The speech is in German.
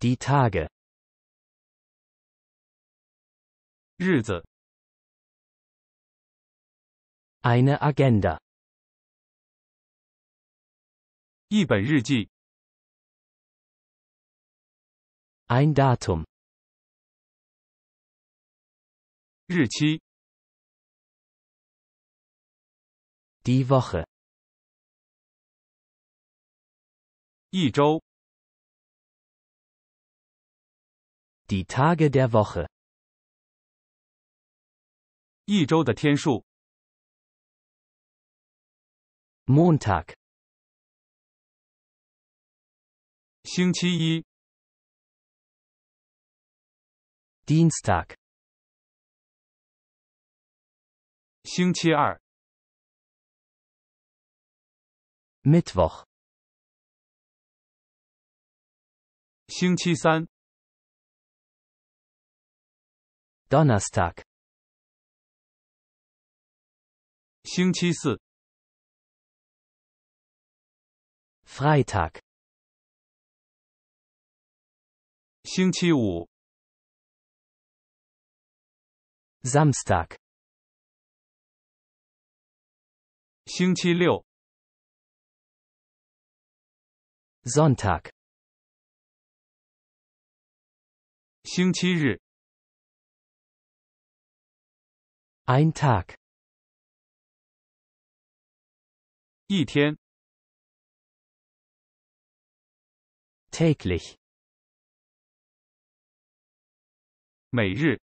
Die Tage. 日子 Eine Agenda. 一本日记 Ein Datum. 日期 Die Woche. 一周 Die Tage der Woche. 一周的天数。Montag. Dienstag. 星期二。Mittwoch. 星期三。Donnerstag 星期四 Freitag 星期五 Samstag 星期六 Sonntag 星期日 Ein Tag. 一天 täglich 每日